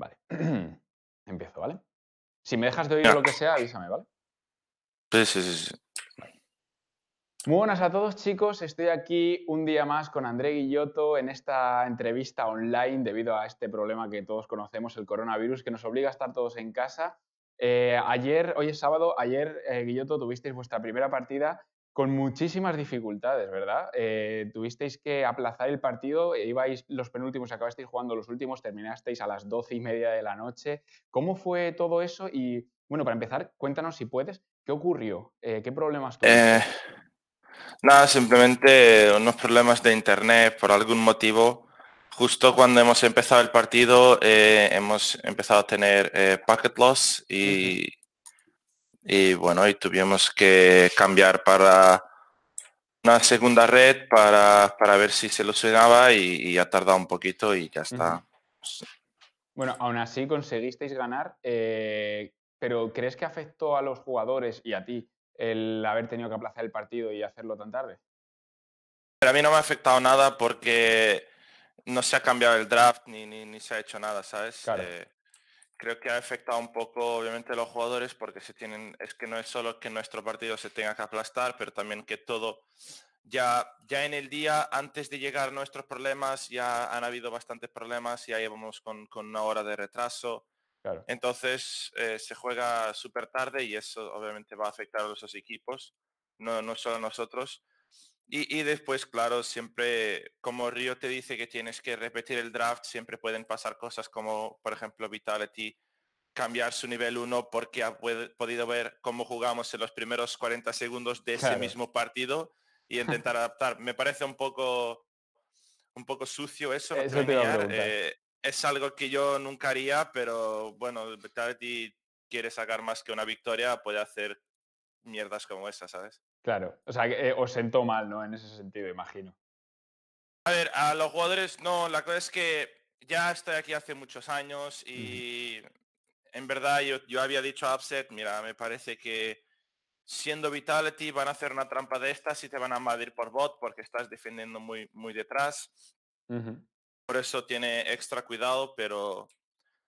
Vale. Empiezo, ¿vale? Si me dejas de oír lo que sea, avísame, ¿vale? Sí, sí, sí. Muy buenas a todos, chicos. Estoy aquí un día más con André Guilloto en esta entrevista online debido a este problema que todos conocemos, el coronavirus, que nos obliga a estar todos en casa. Eh, ayer, hoy es sábado, ayer, eh, Guilloto, tuvisteis vuestra primera partida con muchísimas dificultades, ¿verdad? Eh, tuvisteis que aplazar el partido, eh, ibais los penúltimos, acabasteis jugando los últimos, terminasteis a las doce y media de la noche. ¿Cómo fue todo eso? Y bueno, para empezar, cuéntanos si puedes, ¿qué ocurrió? Eh, ¿Qué problemas tuvisteis? nada, simplemente unos problemas de internet por algún motivo. Justo cuando hemos empezado el partido, hemos empezado a tener packet loss y y bueno, y tuvimos que cambiar para una segunda red para, para ver si se lo y, y, ha tardado un poquito y ya está. Bueno, aún así conseguisteis ganar, eh, pero ¿crees que afectó a los jugadores y a ti el haber tenido que aplazar el partido y hacerlo tan tarde? Pero a mí no me ha afectado nada porque no se ha cambiado el draft ni, ni, ni se ha hecho nada, ¿sabes? Eh, creo que ha afectado un poco obviamente a los jugadores porque se tienen es que no es solo que nuestro partido se tenga que aplastar pero también que todo ya ya en el día antes de llegar nuestros problemas ya han habido bastantes problemas y ahí vamos con una hora de retraso entonces eh, se juega súper tarde y eso obviamente va a afectar a los equipos no no solo a nosotros y, después, claro, siempre, como Río te dice que tienes que repetir el draft, siempre pueden pasar cosas como, por ejemplo, Vitality cambiar su nivel 1 porque ha podido ver cómo jugamos en los primeros 40 segundos de ese mismo partido y intentar adaptar. Me parece un poco, un poco sucio eso. Eh, es algo que yo nunca haría, pero bueno, Vitality quiere sacar más que una victoria, puede hacer mierdas como esa, ¿sabes? Claro, o sea, eh, os sentó mal, ¿no? En ese sentido, imagino. A ver, a los jugadores, no, la cosa es que ya estoy aquí hace muchos años y en verdad yo, había dicho a Upset, mira, me parece que siendo Vitality van a hacer una trampa de estas y te van a invadir por bot porque estás defendiendo muy, muy detrás. Por eso tiene extra cuidado, pero...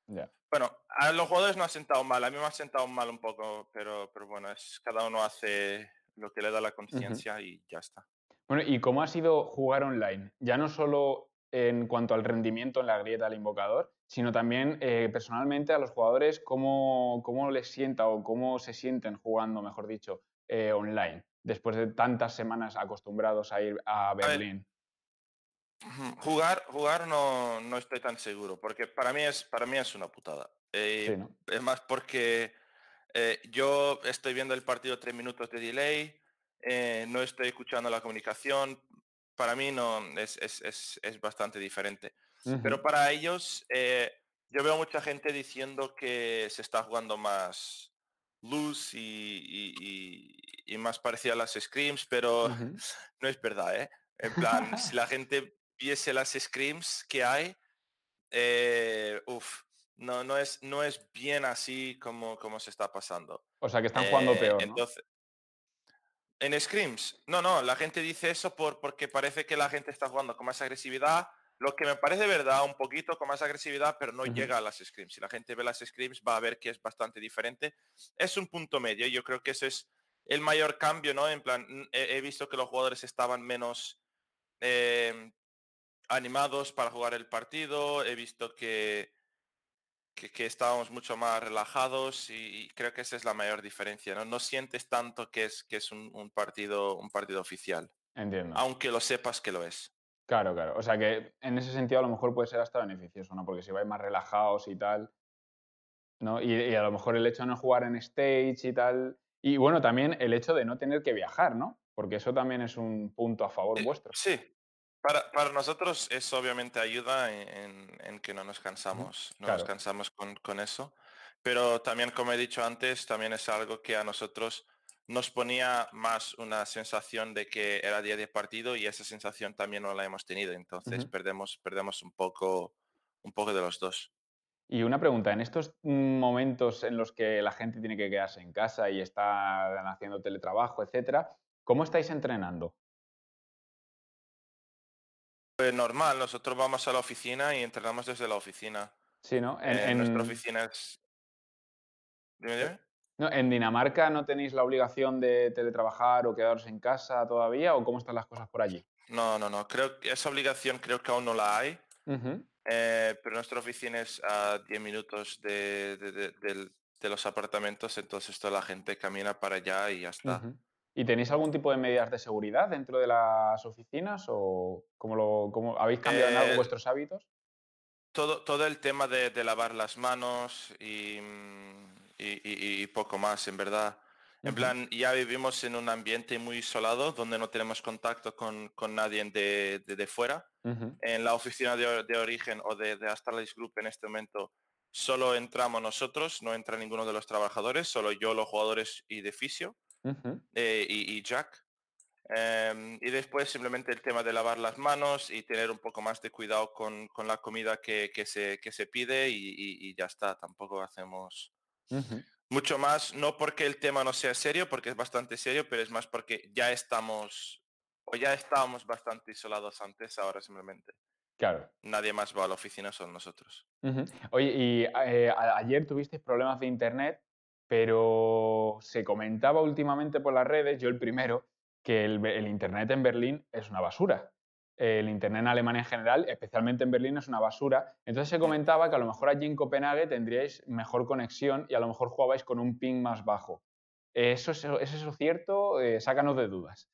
Bueno, a los jugadores no ha sentado mal, a mí me ha sentado mal un poco, pero, pero bueno, es, cada uno hace lo que le da la conciencia y ya está. Bueno, ¿y cómo ha sido jugar online? Ya no solo en cuanto al rendimiento en la grieta del invocador, sino también eh, personalmente a los jugadores, cómo, cómo les sienta o cómo se sienten jugando, mejor dicho, eh, online, después de tantas semanas acostumbrados a ir a Berlín. jugar, jugar no, no, estoy tan seguro, porque para mí es, para mí es una putada. Eh, es más porque eh, yo estoy viendo el partido tres minutos de delay, eh, no estoy escuchando la comunicación. Para mí no es, bastante diferente. Pero para ellos, eh, yo veo mucha gente diciendo que se está jugando más luz y, más parecida a las screams, pero no es verdad, ¿eh? En plan, si la gente viese las screams que hay, uff no, no, es, no es bien así como, se está pasando. O sea, que están jugando eh, peor. Entonces, en Screams, no, no, la gente dice eso por, porque parece que la gente está jugando con más agresividad, lo que me parece verdad, un poquito con más agresividad, pero no llega a las Screams. Si la gente ve las Screams va a ver que es bastante diferente. Es un punto medio, yo creo que eso es el mayor cambio, ¿no? En plan, he, visto que los jugadores estaban menos em, animados para jugar el partido, he visto que que, estábamos mucho más relajados y, creo que esa es la mayor diferencia, ¿no? No sientes tanto que es, que es un, partido, un partido oficial. Entiendo. Aunque lo sepas que lo es. Claro, claro. O sea que en ese sentido a lo mejor puede ser hasta beneficioso, ¿no? Porque si vais más relajados y tal, ¿no? Y, y, a lo mejor el hecho de no jugar en stage y tal. Y bueno, también el hecho de no tener que viajar, ¿no? Porque eso también es un punto a favor eh, vuestro. Sí, para, para nosotros eso obviamente ayuda en, que no nos cansamos, no nos cansamos con, con, eso, pero también como he dicho antes, también es algo que a nosotros nos ponía más una sensación de que era día de partido y esa sensación también no la hemos tenido, entonces perdemos, perdemos un, poco, un poco de los dos. Y una pregunta, en estos momentos en los que la gente tiene que quedarse en casa y está haciendo teletrabajo, etcétera, ¿cómo estáis entrenando? normal, nosotros vamos a la oficina y entrenamos desde la oficina. Sí, ¿no? En, eh, en... nuestra oficina es... Eh, no, ¿En Dinamarca no tenéis la obligación de teletrabajar o quedaros en casa todavía? ¿O cómo están las cosas por allí? No, no, no. Creo que esa obligación creo que aún no la hay. eh, pero nuestra oficina es a 10 minutos de, de, de, de, los apartamentos, entonces toda la gente camina para allá y ya está. ¿Y tenéis algún tipo de medidas de seguridad dentro de las oficinas o cómo lo, cómo, habéis cambiado en algo eh, vuestros hábitos? Todo, todo el tema de, lavar las manos y, poco más, en verdad. En plan, ya vivimos en un ambiente muy isolado donde no tenemos contacto con, con nadie de, fuera. En la oficina de, origen o de, de Astralis Group en este momento solo entramos nosotros, no entra ninguno de los trabajadores, solo yo, los jugadores y de fisio. Eh, y, Jack. Em, y después simplemente el tema de lavar las manos y tener un poco más de cuidado con, con la comida que, que, se, que se pide y, y, ya está, tampoco hacemos mucho más, no porque el tema no sea serio, porque es bastante serio, pero es más porque ya estamos o ya estábamos bastante isolados antes, ahora simplemente. Claro. Nadie más va a la oficina, son nosotros. Oye, y eh, ayer tuviste problemas de internet pero se comentaba últimamente por las redes, yo el primero, que el, Internet en Berlín es una basura. El Internet en Alemania en general, especialmente en Berlín, es una basura. Entonces se comentaba que a lo mejor allí en Copenhague tendríais mejor conexión y a lo mejor jugabais con un ping más bajo. ¿Eso es, eso cierto? Eh, sácanos de dudas.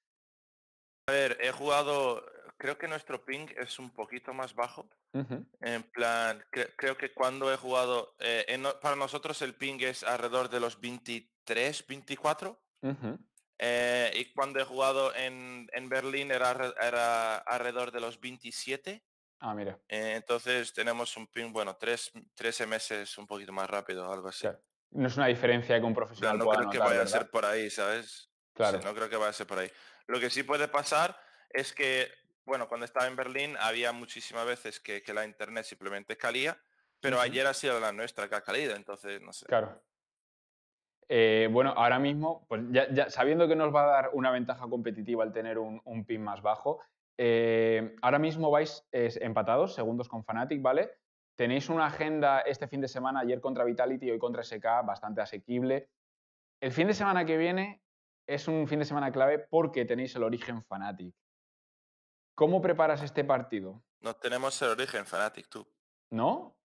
A ver, he jugado creo que nuestro ping es un poquito más bajo. En plan, creo que cuando he jugado, eh, para nosotros el ping es alrededor de los 23, 24. Eh, y cuando he jugado en, Berlín era, era, alrededor de los 27. Ah, mira. Eh, entonces tenemos un ping, bueno, tres, 13 meses un poquito más rápido, algo así. No es una diferencia que un profesional. no creo que vaya a ser por ahí, ¿sabes? Claro. no creo que vaya a ser por ahí. Lo que sí puede pasar es que bueno, cuando estaba en Berlín había muchísimas veces que, la internet simplemente calía, pero ayer ha sido la nuestra que ha caído, entonces no sé. Claro. Eh, bueno, ahora mismo, pues ya, sabiendo que nos va a dar una ventaja competitiva al tener un, un pin más bajo, eh, ahora mismo vais empatados, segundos con Fnatic, ¿vale? Tenéis una agenda este fin de semana, ayer contra Vitality, hoy contra SK, bastante asequible. El fin de semana que viene es un fin de semana clave porque tenéis el origen Fnatic. ¿Cómo preparas este partido? No tenemos el origen Fanatic, tú. ¿No?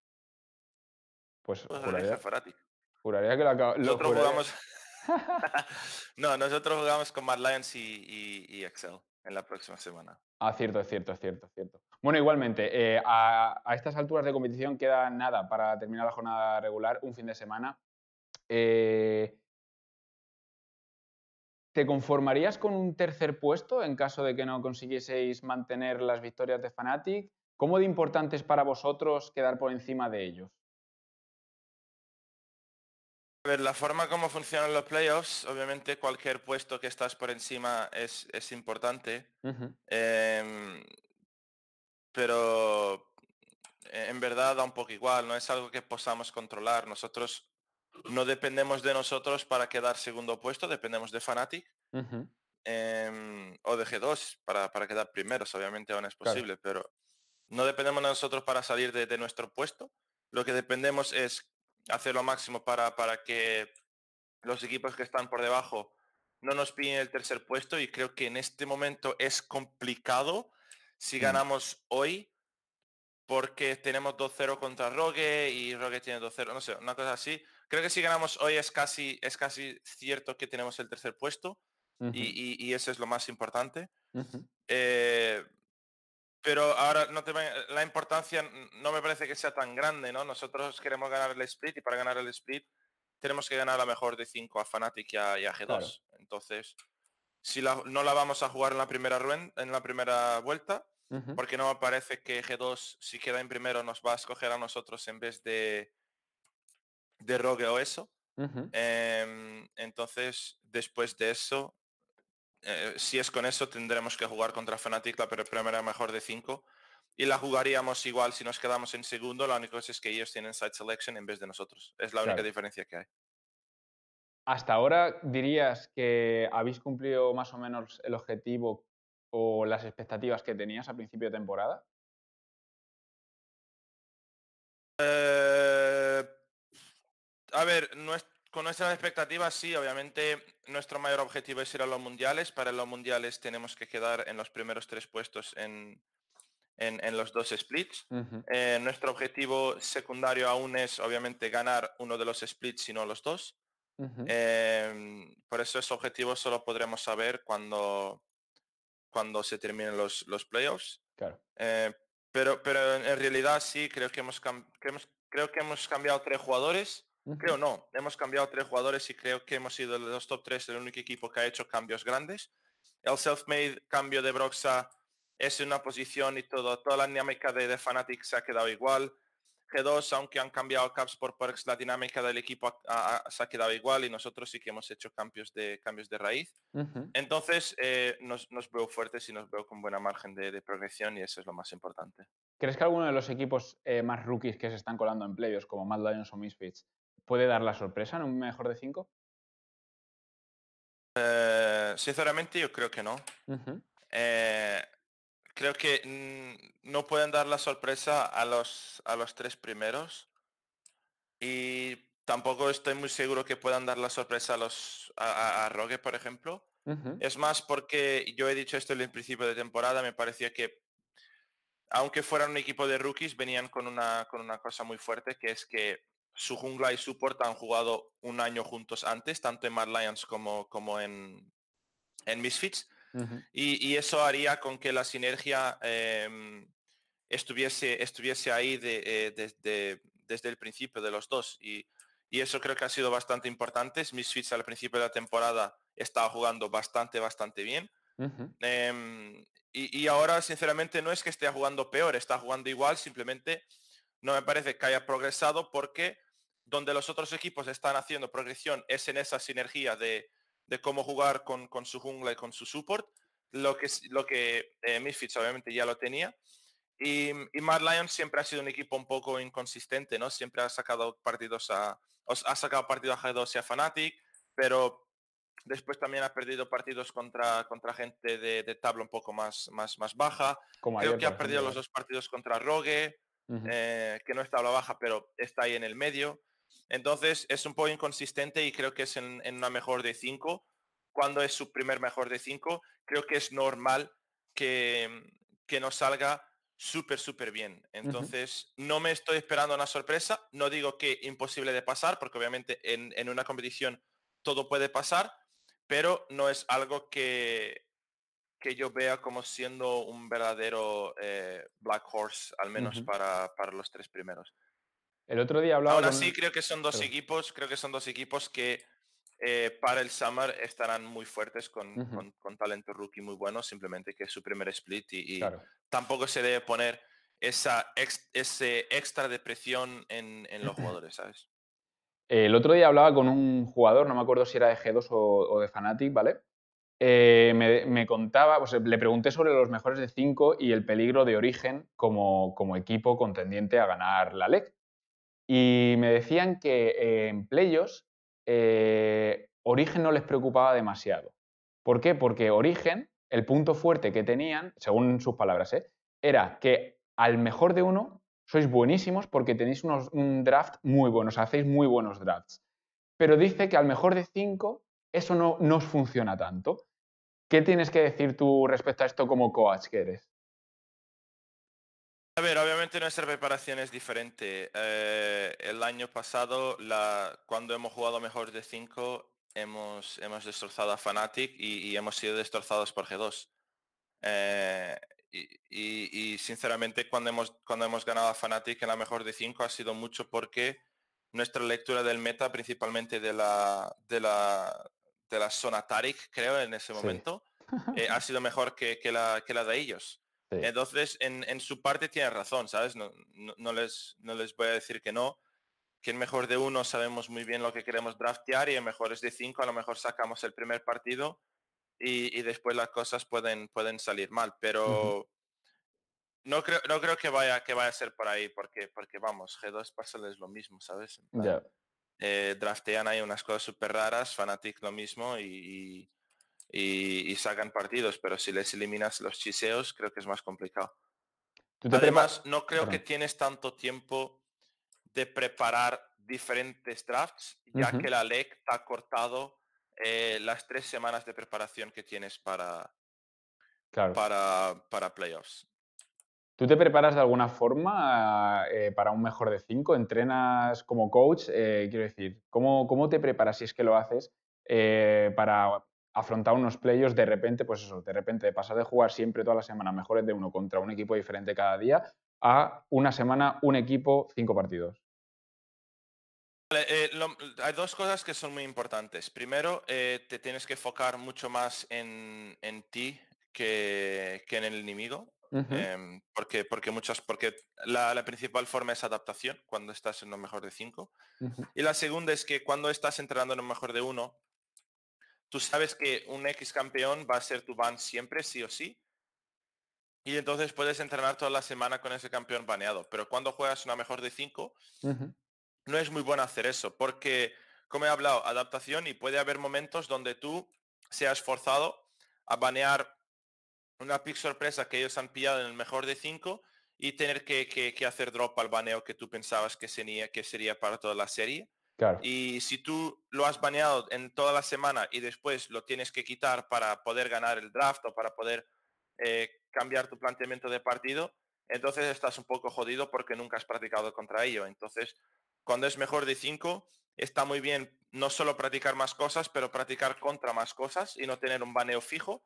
Pues, pues juraría, que lo acabo. Nosotros jugamos. no, nosotros jugamos con Mad Lions y, y, Excel en la próxima semana. Ah, cierto, es cierto, es cierto, cierto. Bueno, igualmente, eh, a, a, estas alturas de competición queda nada para terminar la jornada regular, un fin de semana. Eh, ¿Te conformarías con un tercer puesto en caso de que no consiguieseis mantener las victorias de Fnatic? ¿Cómo de importante es para vosotros quedar por encima de ellos? A ver, la forma como funcionan los playoffs, obviamente cualquier puesto que estás por encima es, importante, em, pero eh, en verdad da un poco igual, no es algo que podamos controlar. Nosotros no dependemos de nosotros para quedar segundo puesto, dependemos de Fanatic em, o de G2 para, quedar primeros, obviamente aún es posible, pero no dependemos de nosotros para salir de, nuestro puesto. Lo que dependemos es hacer lo máximo para, para que los equipos que están por debajo no nos piden el tercer puesto y creo que en este momento es complicado si mm. ganamos hoy porque tenemos 2-0 contra Rogue y Rogue tiene 2-0, no sé, una cosa así. Creo que si ganamos hoy es casi, es casi cierto que tenemos el tercer puesto y, eso es lo más importante. Eh, pero ahora no te, la importancia no me parece que sea tan grande, ¿no? Nosotros queremos ganar el split y para ganar el split tenemos que ganar a mejor de 5 a Fnatic y a, G2. Entonces, si no la vamos a jugar en la primera, en la primera vuelta, porque no parece que G2 si queda en primero nos va a escoger a nosotros en vez de, de rogue o eso. Em, entonces, después de eso, eh, si es con eso, tendremos que jugar contra Fnatic la primera mejor de 5. Y la jugaríamos igual si nos quedamos en segundo. La única cosa es que ellos tienen side selection en vez de nosotros. Es la única diferencia que hay. ¿Hasta ahora dirías que habéis cumplido más o menos el objetivo o las expectativas que tenías a principio de temporada? Eh a ver, con nuestras expectativas sí, obviamente nuestro mayor objetivo es ir a los mundiales. Para los mundiales tenemos que quedar en los primeros tres puestos en, los dos splits. Eh, nuestro objetivo secundario aún es obviamente ganar uno de los splits, y no los dos. Em, por eso esos objetivo solo podremos saber cuando, cuando se terminen los, los playoffs. Eh, pero, en realidad sí, creo que creo que hemos cambiado tres jugadores. Creo no. Hemos cambiado tres jugadores y creo que hemos sido de los top tres el único equipo que ha hecho cambios grandes. El self-made cambio de Broxa es una posición y todo. Toda la dinámica de, de se ha quedado igual. G2, aunque han cambiado caps por Perks, la dinámica del equipo se ha quedado igual y nosotros sí que hemos hecho cambios de, cambios de raíz. Entonces, eh, nos, nos, veo fuertes y nos veo con buena margen de, de, progresión y eso es lo más importante. ¿Crees que alguno de los equipos eh, más rookies que se están colando en playoffs, como Mad Lions o Misfits, puede dar la sorpresa en un mejor de cinco? Eh, sinceramente yo creo que no. Eh, creo que mm, no pueden dar la sorpresa a los, a los tres primeros. Y tampoco estoy muy seguro que puedan dar la sorpresa a los a, Rogue, por ejemplo. Es más porque yo he dicho esto en el principio de temporada, me parecía que aunque fueran un equipo de rookies, venían con una, con una cosa muy fuerte, que es que su jungla y su han jugado un año juntos antes, tanto en Mad Lions como, como en, Misfits. y, eso haría con que la sinergia em, estuviese, estuviese ahí eh, desde, desde el principio de los dos. Y, eso creo que ha sido bastante importante. Misfits al principio de la temporada estaba jugando bastante, bastante bien. Em, y, y, ahora, sinceramente, no es que esté jugando peor, está jugando igual, simplemente no me parece que haya progresado porque donde los otros equipos están haciendo progresión es en esa sinergia de, cómo jugar con, su jungla y con su support, lo que, lo que eh, Misfits obviamente ya lo tenía. Y, y Mad Lions siempre ha sido un equipo un poco inconsistente, ¿no? Siempre ha sacado partidos a. Ha sacado partidos a 2 y a Fnatic, pero después también ha perdido partidos contra, contra gente de, de tabla un poco más, más, más baja. Creo que ha perdido los dos partidos contra Rogue. Eh, que no a la baja, pero está ahí en el medio. Entonces es un poco inconsistente y creo que es en, una mejor de 5. Cuando es su primer mejor de 5, creo que es normal que, mm, que no salga súper, súper bien. Entonces, no me estoy esperando una sorpresa. No digo que imposible de pasar, porque obviamente en una competición todo puede pasar, pero no es algo que, que yo vea como siendo un verdadero eh, Black Horse, al menos para, para, los tres primeros. El otro día hablaba. Ahora sí, creo que son dos equipos, creo que son dos equipos que eh, para el Summer estarán muy fuertes con, con, talento rookie muy bueno, simplemente que es su primer split y, y claro. tampoco se debe poner esa ese extra de presión en, en los jugadores, ¿sabes? El otro día hablaba con un jugador, no me acuerdo si era de G2 o, o de Fnatic, ¿vale? Eh, me, contaba, le pregunté sobre los mejores de 5 y el peligro de origen como, equipo contendiente a ganar la LEC. Y me decían que eh, en Playos eh, Origen no les preocupaba demasiado. ¿Por qué? Porque Origen, el punto fuerte que tenían, según sus palabras, era que al mejor de uno sois buenísimos porque tenéis un draft muy bueno, o hacéis muy buenos drafts. Pero dice que al mejor de cinco eso no nos funciona tanto. ¿Qué tienes que decir tú respecto a esto como coach que eres? A ver, obviamente nuestra preparación es diferente. Eh, el año pasado, cuando hemos jugado mejor de 5, hemos, hemos destrozado a Fnatic y, hemos sido destrozados por G2. Eh, y, sinceramente, cuando hemos, cuando hemos ganado a Fnatic en la mejor de 5 ha sido mucho porque nuestra lectura del meta, principalmente de la, de la, de la zona Tarik, creo, en ese momento, eh, ha sido mejor que, que, la, de ellos. Entonces, en, su parte tiene razón, ¿sabes? No, no, les, no les voy a decir que no. Que en mejor de uno sabemos muy bien lo que queremos draftear y en mejores de cinco a lo mejor sacamos el primer partido y, después las cosas pueden, pueden salir mal. Pero No creo, creo que vaya que vaya a ser por ahí, porque, porque vamos, G2 pasa lo mismo, ¿sabes? Ya eh, draftean ahí unas cosas súper raras, Fanatic lo mismo y, y, sacan partidos, pero si les eliminas los chiseos creo que es más complicado. Además, no creo que tienes tanto tiempo de preparar diferentes drafts, ya que la LEC te ha cortado eh, las tres semanas de preparación que tienes para, para, para playoffs. ¿Tú te preparas de alguna forma eh, para un mejor de cinco? ¿Entrenas como coach? Eh, quiero decir, ¿cómo, te preparas si es que lo haces eh, para afrontar unos playos de repente, pues eso, de repente de pasar de jugar siempre toda la semana mejores de uno contra un equipo diferente cada día a una semana, un equipo, cinco partidos? hay dos cosas que son muy importantes. Primero, te tienes que enfocar mucho más en, ti que, en el enemigo. Em, porque, porque muchas, porque la, principal forma es adaptación cuando estás en un mejor de 5. Y la segunda es que cuando estás entrenando en un mejor de 1, tú sabes que un X campeón va a ser tu ban siempre, sí o sí. Y entonces puedes entrenar toda la semana con ese campeón baneado. Pero cuando juegas una mejor de 5, no es muy bueno hacer eso. Porque, como he hablado, adaptación y puede haber momentos donde tú seas forzado a banear una pick sorpresa que ellos han pillado en el mejor de cinco y tener que, que, hacer drop al baneo que tú pensabas que sería, que sería para toda la serie. Y si tú lo has baneado en toda la semana y después lo tienes que quitar para poder ganar el draft o para poder eh, cambiar tu planteamiento de partido, entonces estás un poco jodido porque nunca has practicado contra ello. Entonces, cuando es mejor de 5, está muy bien no solo practicar más cosas, pero practicar contra más cosas y no tener un baneo fijo,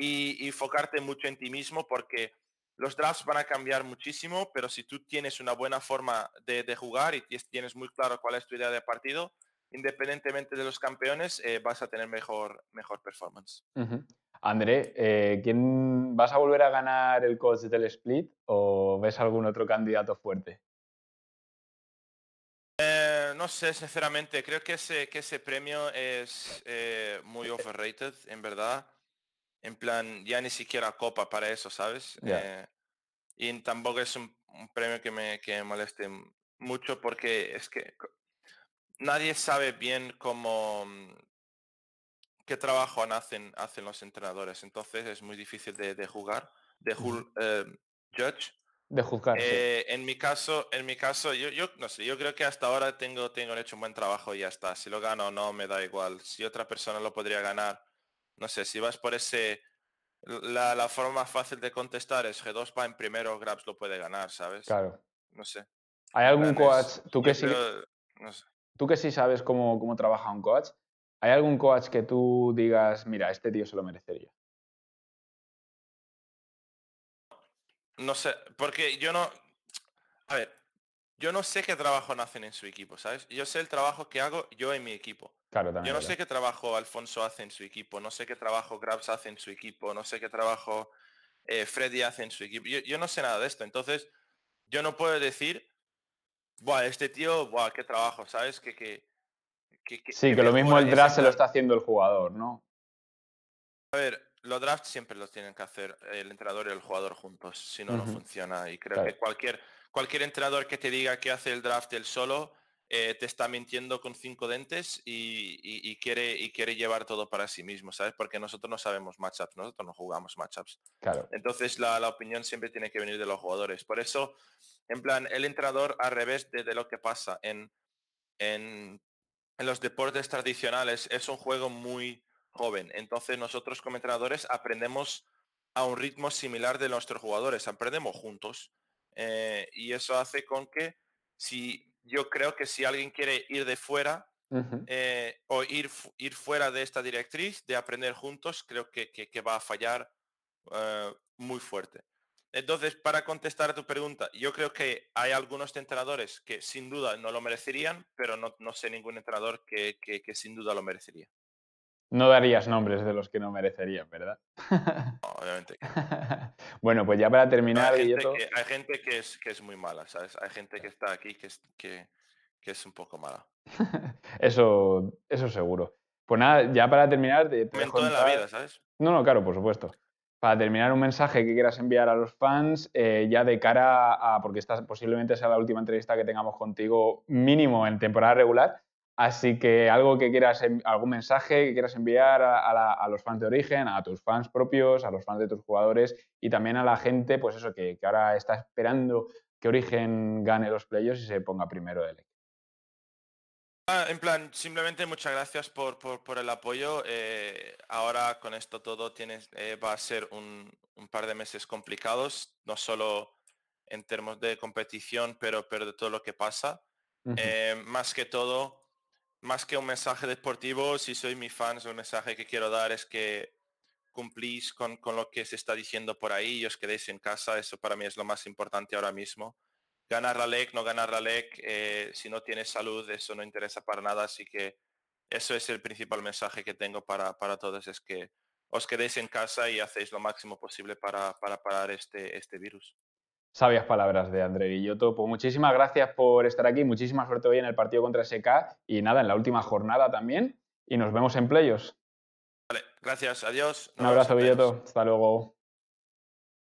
y, enfocarte mucho en ti mismo porque los drafts van a cambiar muchísimo, pero si tú tienes una buena forma de, jugar y tienes muy claro cuál es tu idea de partido, independientemente de los campeones, eh, vas a tener mejor, performance. André, eh, ¿quién vas a volver a ganar el coach del split o ves algún otro candidato fuerte? Eh, no sé, sinceramente, creo que ese premio es muy overrated, en verdad en plan, ya ni siquiera copa para eso, ¿sabes? Eh, y tampoco es un, premio que me, moleste mucho porque es que nadie sabe bien cómo mm, qué trabajo hacen, hacen los entrenadores. Entonces es muy difícil de, jugar, de eh, judge. De juzgar. Eh, en mi caso, en mi caso, yo, yo no sé, yo creo que hasta ahora tengo, tengo hecho un buen trabajo y ya está. Si lo gano o no, me da igual. Si otra persona lo podría ganar, no sé, si vas por ese... La, la forma fácil de contestar es G2 va en primero, Grabs lo puede ganar, ¿sabes? Claro. No sé. ¿Hay algún coach? Tú que, sí, tú que sí sabes cómo, cómo trabaja un coach, ¿hay algún coach que tú digas, mira, este tío se lo merecería? No sé, porque yo no. A ver, yo no sé qué trabajo hacen en su equipo, ¿sabes? Yo sé el trabajo que hago yo en mi equipo. Claro, también, yo no sé qué trabajo Alfonso hace en su equipo, no sé qué trabajo Grabs hace en su equipo, no sé qué trabajo eh, Freddy hace en su equipo. Yo, no sé nada de esto, entonces yo no puedo decir, buah, este tío, buah, qué trabajo, ¿sabes? Que, que, sí, que, lo mismo el draft se lo está haciendo el jugador, ¿no? A ver, los drafts siempre los tienen que hacer el entrenador y el jugador juntos, si no, no funciona. Y creo que cualquier cualquier entrenador que te diga que hace el draft él solo, eh, te está mintiendo con cinco dentes y, quiere, llevar todo para sí mismo, ¿sabes? Porque nosotros no sabemos matchups, nosotros no jugamos matchups. Entonces la, opinión siempre tiene que venir de los jugadores. Por eso, en plan, el entrenador al revés de, lo que pasa en, en, los deportes tradicionales es un juego muy joven. Entonces nosotros como entrenadores aprendemos a un ritmo similar de nuestros jugadores, aprendemos juntos. Eh, y eso hace con que si yo creo que si alguien quiere ir de fuera eh, o ir, ir fuera de esta directriz, de aprender juntos, creo que, que, va a fallar eh, muy fuerte. Entonces, para contestar a tu pregunta, yo creo que hay algunos entrenadores que sin duda no lo merecerían, pero no, sé ningún entrenador que, que sin duda lo merecería. No darías nombres de los que no merecerían, ¿verdad? obviamente. bueno, pues ya para terminar. hay, gente que, es, que es muy mala, ¿sabes? Hay gente que está aquí que es, que, es un poco mala. eso, eso seguro. Pues nada, ya para terminar. de la vida, ¿sabes? No, no, claro, por supuesto. Para terminar, un mensaje que quieras enviar a los fans, eh, ya de cara a. Porque esta posiblemente sea la última entrevista que tengamos contigo, mínimo en temporada regular Así que algo que quieras, algún mensaje que quieras enviar a, los fans de origen, a tus fans propios, a los fans de tus jugadores y también a la gente, pues eso, que, ahora está esperando que Origen gane los playoffs y se ponga primero de equipo. Ah, en plan, simplemente muchas gracias por, por, el apoyo. Eh, ahora con esto todo tienes, eh, va a ser un, par de meses complicados, no solo en términos de competición, pero, pero de todo lo que pasa. Eh, más que todo, más que un mensaje deportivo, si soy mi fans, un mensaje que quiero dar es que cumplís con, lo que se está diciendo por ahí y os quedéis en casa. Eso para mí es lo más importante ahora mismo. Ganar la LEC, no ganar la LEC, eh, si no tienes salud, eso no interesa para nada. Así que eso es el principal mensaje que tengo para, todos, es que os quedéis en casa y hacéis lo máximo posible para, para parar este, este virus sabias palabras de André Villotopo. Pues muchísimas gracias por estar aquí, muchísima suerte hoy en el partido contra SK y nada, en la última jornada también. Y nos vemos en Playos. Vale, gracias, adiós. Un abrazo, Villotopo. Hasta luego.